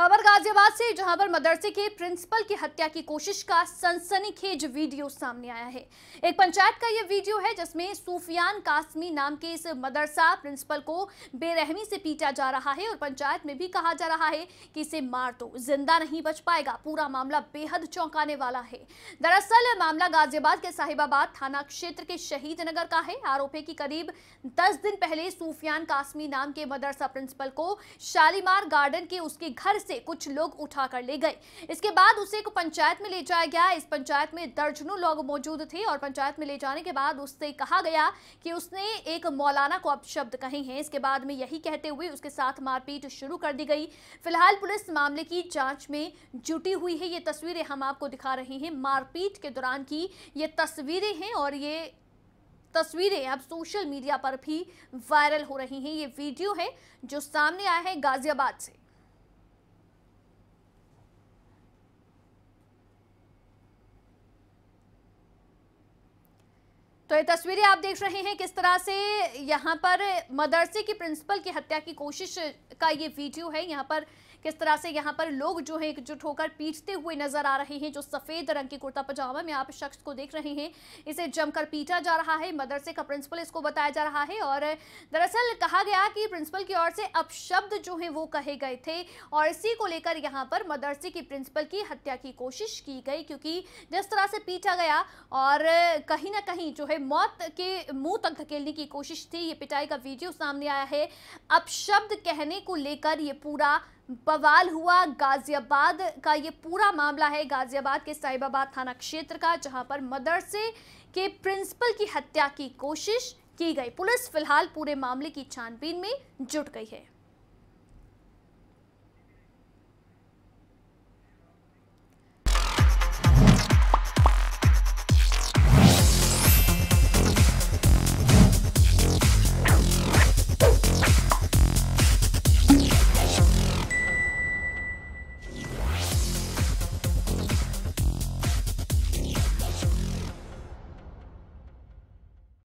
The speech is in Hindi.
खबर गाजियाबाद से जहां पर मदरसे के प्रिंसिपल की हत्या की कोशिश का सनसनीखेज वीडियो सामने आया है एक पंचायत का यह वीडियो है जिसमें सूफियान कासमी नाम के इस मदरसा प्रिंसिपल को बेरहमी से पीटा जा रहा है और पंचायत में भी कहा जा रहा है कि इसे मार दो जिंदा नहीं बच पाएगा पूरा मामला बेहद चौंकाने वाला है दरअसल मामला गाजियाबाद के साहिबाबाद थाना क्षेत्र के शहीद नगर का है आरोप है कि करीब दस दिन पहले सूफियान कासमी नाम के मदरसा प्रिंसिपल को शालीमार गार्डन के उसके घर से कुछ लोग उठा कर ले गए इसके बाद उसे एक पंचायत में ले जाया गया इस पंचायत में दर्जनों लोग मौजूद थे और पंचायत में ले जाने के बाद उससे कहा गया कि उसने एक मौलाना को अपशब्द कहे हैं इसके बाद में यही कहते हुए उसके साथ मारपीट शुरू कर दी गई फिलहाल पुलिस मामले की जांच में जुटी हुई है ये तस्वीरें हम आपको दिखा रहे हैं मारपीट के दौरान की ये तस्वीरें हैं और ये तस्वीरें अब सोशल मीडिया पर भी वायरल हो रही हैं ये वीडियो है जो सामने आया है गाजियाबाद से तो ये तस्वीरें आप देख रहे हैं किस तरह से यहाँ पर मदरसे की प्रिंसिपल की हत्या की कोशिश का ये वीडियो है यहाँ पर किस तरह से यहाँ पर लोग जो है एकजुट होकर पीटते हुए नजर आ रहे हैं जो सफेद रंग की कुर्ता पजामा में आप शख्स को देख रहे हैं इसे जमकर पीटा जा रहा है मदरसे का प्रिंसिपल इसको बताया जा रहा है और दरअसल कहा गया कि प्रिंसिपल की ओर से अपशब्द जो है वो कहे गए थे और इसी को लेकर यहाँ पर मदरसे की प्रिंसिपल की हत्या की कोशिश की गई क्योंकि जिस तरह से पीटा गया और कहीं ना कहीं जो है मौत के मुंह तक धकेलने की कोशिश थी ये पिटाई का वीडियो सामने आया है अब शब्द कहने को लेकर ये पूरा बवाल हुआ गाजियाबाद का ये पूरा मामला है गाजियाबाद के साहिबाबाद थाना क्षेत्र का जहां पर मदरसे के प्रिंसिपल की हत्या की कोशिश की गई पुलिस फिलहाल पूरे मामले की छानबीन में जुट गई है